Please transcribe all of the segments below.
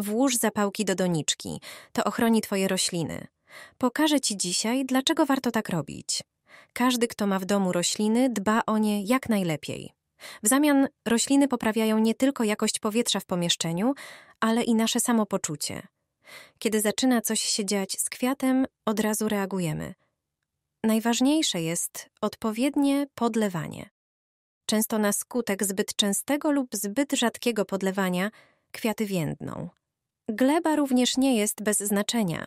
Włóż zapałki do doniczki, to ochroni Twoje rośliny. Pokażę Ci dzisiaj, dlaczego warto tak robić. Każdy, kto ma w domu rośliny, dba o nie jak najlepiej. W zamian rośliny poprawiają nie tylko jakość powietrza w pomieszczeniu, ale i nasze samopoczucie. Kiedy zaczyna coś się dziać z kwiatem, od razu reagujemy. Najważniejsze jest odpowiednie podlewanie. Często na skutek zbyt częstego lub zbyt rzadkiego podlewania kwiaty więdną. Gleba również nie jest bez znaczenia.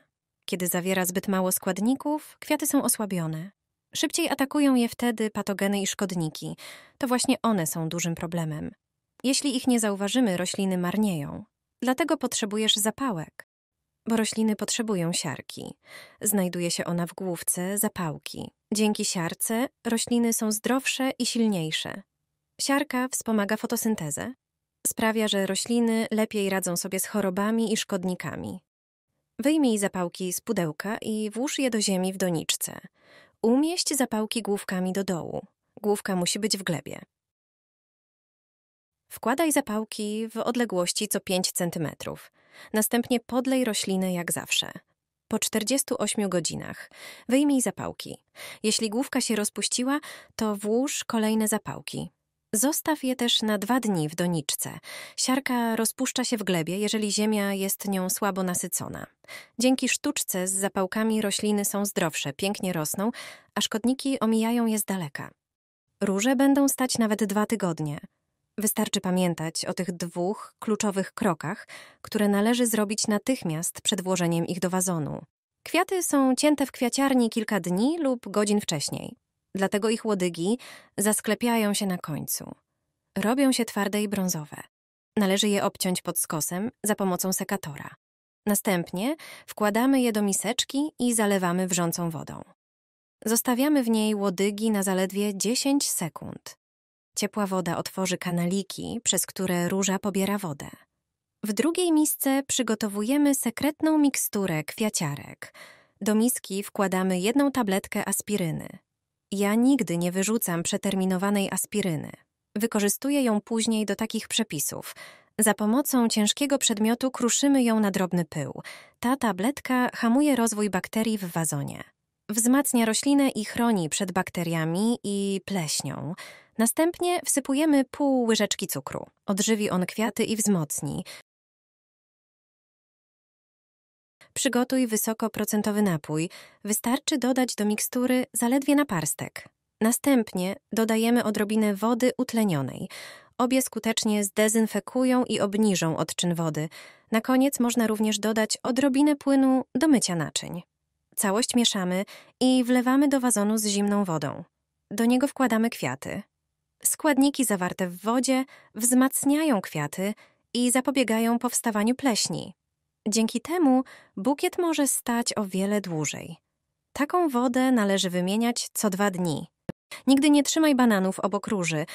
Kiedy zawiera zbyt mało składników, kwiaty są osłabione. Szybciej atakują je wtedy patogeny i szkodniki. To właśnie one są dużym problemem. Jeśli ich nie zauważymy, rośliny marnieją. Dlatego potrzebujesz zapałek. Bo rośliny potrzebują siarki. Znajduje się ona w główce zapałki. Dzięki siarce rośliny są zdrowsze i silniejsze. Siarka wspomaga fotosyntezę, sprawia, że rośliny lepiej radzą sobie z chorobami i szkodnikami. Wyjmij zapałki z pudełka i włóż je do ziemi w doniczce. Umieść zapałki główkami do dołu. Główka musi być w glebie. Wkładaj zapałki w odległości co 5 cm. Następnie podlej roślinę jak zawsze. Po 48 godzinach wyjmij zapałki. Jeśli główka się rozpuściła, to włóż kolejne zapałki. Zostaw je też na dwa dni w doniczce. Siarka rozpuszcza się w glebie, jeżeli ziemia jest nią słabo nasycona. Dzięki sztuczce z zapałkami rośliny są zdrowsze, pięknie rosną, a szkodniki omijają je z daleka. Róże będą stać nawet dwa tygodnie. Wystarczy pamiętać o tych dwóch kluczowych krokach, które należy zrobić natychmiast przed włożeniem ich do wazonu. Kwiaty są cięte w kwiaciarni kilka dni lub godzin wcześniej. Dlatego ich łodygi zasklepiają się na końcu. Robią się twarde i brązowe. Należy je obciąć pod skosem za pomocą sekatora. Następnie wkładamy je do miseczki i zalewamy wrzącą wodą. Zostawiamy w niej łodygi na zaledwie 10 sekund. Ciepła woda otworzy kanaliki, przez które róża pobiera wodę. W drugiej misce przygotowujemy sekretną miksturę kwiaciarek. Do miski wkładamy jedną tabletkę aspiryny, ja nigdy nie wyrzucam przeterminowanej aspiryny. Wykorzystuję ją później do takich przepisów. Za pomocą ciężkiego przedmiotu kruszymy ją na drobny pył. Ta tabletka hamuje rozwój bakterii w wazonie. Wzmacnia roślinę i chroni przed bakteriami i pleśnią. Następnie wsypujemy pół łyżeczki cukru. Odżywi on kwiaty i wzmocni. Przygotuj wysokoprocentowy napój. Wystarczy dodać do mikstury zaledwie naparstek. Następnie dodajemy odrobinę wody utlenionej. Obie skutecznie zdezynfekują i obniżą odczyn wody. Na koniec można również dodać odrobinę płynu do mycia naczyń. Całość mieszamy i wlewamy do wazonu z zimną wodą. Do niego wkładamy kwiaty. Składniki zawarte w wodzie wzmacniają kwiaty i zapobiegają powstawaniu pleśni. Dzięki temu bukiet może stać o wiele dłużej. Taką wodę należy wymieniać co dwa dni. Nigdy nie trzymaj bananów obok róży.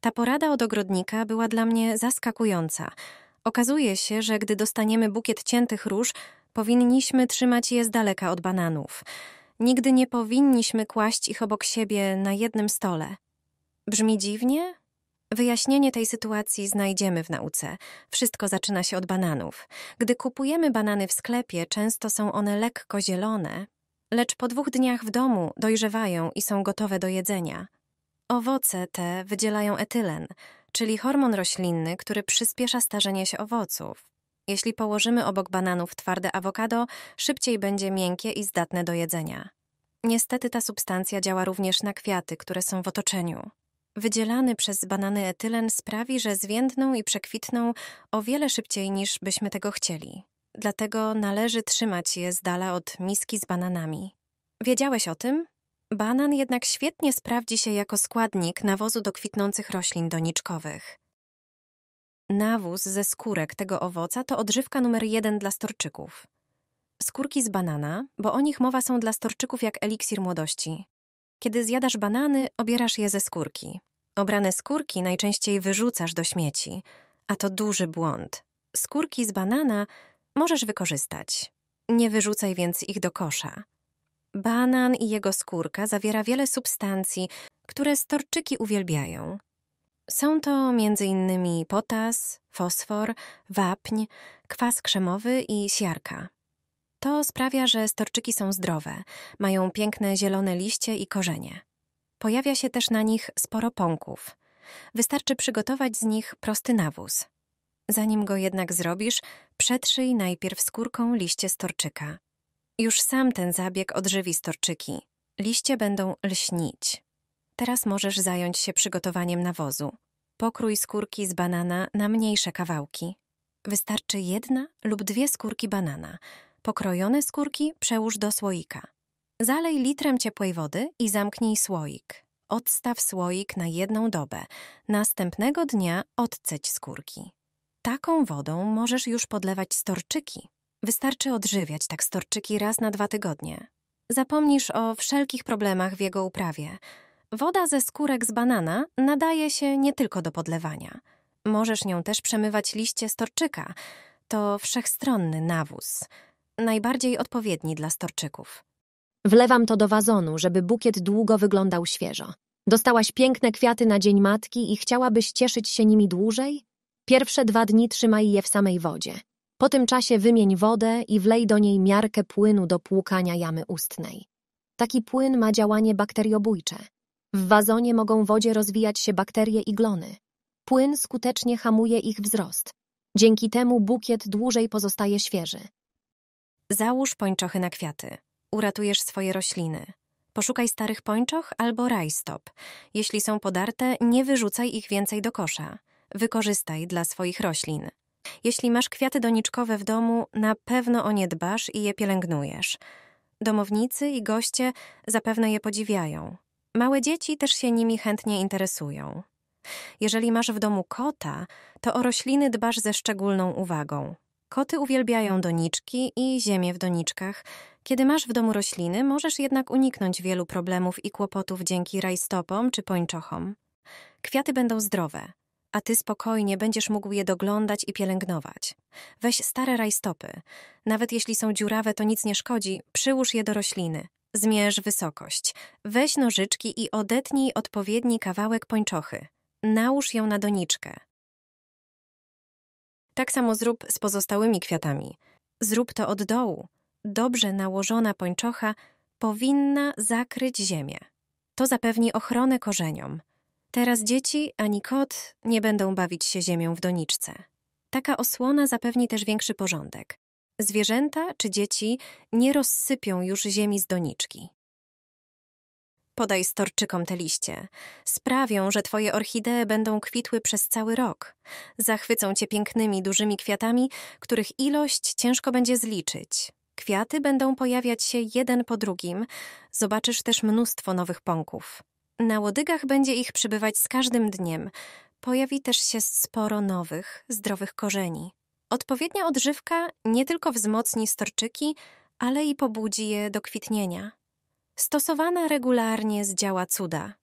Ta porada od ogrodnika była dla mnie zaskakująca. Okazuje się, że gdy dostaniemy bukiet ciętych róż, powinniśmy trzymać je z daleka od bananów. Nigdy nie powinniśmy kłaść ich obok siebie na jednym stole. Brzmi dziwnie, Wyjaśnienie tej sytuacji znajdziemy w nauce. Wszystko zaczyna się od bananów. Gdy kupujemy banany w sklepie, często są one lekko zielone, lecz po dwóch dniach w domu dojrzewają i są gotowe do jedzenia. Owoce te wydzielają etylen, czyli hormon roślinny, który przyspiesza starzenie się owoców. Jeśli położymy obok bananów twarde awokado, szybciej będzie miękkie i zdatne do jedzenia. Niestety ta substancja działa również na kwiaty, które są w otoczeniu. Wydzielany przez banany etylen sprawi, że zwiędną i przekwitną o wiele szybciej niż byśmy tego chcieli. Dlatego należy trzymać je z dala od miski z bananami. Wiedziałeś o tym? Banan jednak świetnie sprawdzi się jako składnik nawozu do kwitnących roślin doniczkowych. Nawóz ze skórek tego owoca to odżywka numer jeden dla storczyków. Skórki z banana, bo o nich mowa są dla storczyków jak eliksir młodości. Kiedy zjadasz banany, obierasz je ze skórki. Obrane skórki najczęściej wyrzucasz do śmieci, a to duży błąd. Skórki z banana możesz wykorzystać. Nie wyrzucaj więc ich do kosza. Banan i jego skórka zawiera wiele substancji, które storczyki uwielbiają. Są to m.in. potas, fosfor, wapń, kwas krzemowy i siarka. To sprawia, że storczyki są zdrowe, mają piękne zielone liście i korzenie. Pojawia się też na nich sporo pąków. Wystarczy przygotować z nich prosty nawóz. Zanim go jednak zrobisz, przetrzyj najpierw skórką liście storczyka. Już sam ten zabieg odżywi storczyki. Liście będą lśnić. Teraz możesz zająć się przygotowaniem nawozu. Pokrój skórki z banana na mniejsze kawałki. Wystarczy jedna lub dwie skórki banana – Pokrojone skórki przełóż do słoika. Zalej litrem ciepłej wody i zamknij słoik. Odstaw słoik na jedną dobę. Następnego dnia odceć skórki. Taką wodą możesz już podlewać storczyki. Wystarczy odżywiać tak storczyki raz na dwa tygodnie. Zapomnisz o wszelkich problemach w jego uprawie. Woda ze skórek z banana nadaje się nie tylko do podlewania. Możesz nią też przemywać liście storczyka. To wszechstronny nawóz najbardziej odpowiedni dla storczyków. Wlewam to do wazonu, żeby bukiet długo wyglądał świeżo. Dostałaś piękne kwiaty na Dzień Matki i chciałabyś cieszyć się nimi dłużej? Pierwsze dwa dni trzymaj je w samej wodzie. Po tym czasie wymień wodę i wlej do niej miarkę płynu do płukania jamy ustnej. Taki płyn ma działanie bakteriobójcze. W wazonie mogą wodzie rozwijać się bakterie i glony. Płyn skutecznie hamuje ich wzrost. Dzięki temu bukiet dłużej pozostaje świeży. Załóż pończochy na kwiaty. Uratujesz swoje rośliny. Poszukaj starych pończoch albo rajstop. Jeśli są podarte, nie wyrzucaj ich więcej do kosza. Wykorzystaj dla swoich roślin. Jeśli masz kwiaty doniczkowe w domu, na pewno o nie dbasz i je pielęgnujesz. Domownicy i goście zapewne je podziwiają. Małe dzieci też się nimi chętnie interesują. Jeżeli masz w domu kota, to o rośliny dbasz ze szczególną uwagą. Koty uwielbiają doniczki i ziemię w doniczkach. Kiedy masz w domu rośliny, możesz jednak uniknąć wielu problemów i kłopotów dzięki rajstopom czy pończochom. Kwiaty będą zdrowe, a ty spokojnie będziesz mógł je doglądać i pielęgnować. Weź stare rajstopy. Nawet jeśli są dziurawe, to nic nie szkodzi, przyłóż je do rośliny. Zmierz wysokość. Weź nożyczki i odetnij odpowiedni kawałek pończochy. Nałóż ją na doniczkę. Tak samo zrób z pozostałymi kwiatami. Zrób to od dołu. Dobrze nałożona pończocha powinna zakryć ziemię. To zapewni ochronę korzeniom. Teraz dzieci ani kot nie będą bawić się ziemią w doniczce. Taka osłona zapewni też większy porządek. Zwierzęta czy dzieci nie rozsypią już ziemi z doniczki. Podaj storczykom te liście. Sprawią, że twoje orchidee będą kwitły przez cały rok. Zachwycą cię pięknymi, dużymi kwiatami, których ilość ciężko będzie zliczyć. Kwiaty będą pojawiać się jeden po drugim. Zobaczysz też mnóstwo nowych pąków. Na łodygach będzie ich przybywać z każdym dniem. Pojawi też się sporo nowych, zdrowych korzeni. Odpowiednia odżywka nie tylko wzmocni storczyki, ale i pobudzi je do kwitnienia stosowana regularnie zdziała cuda.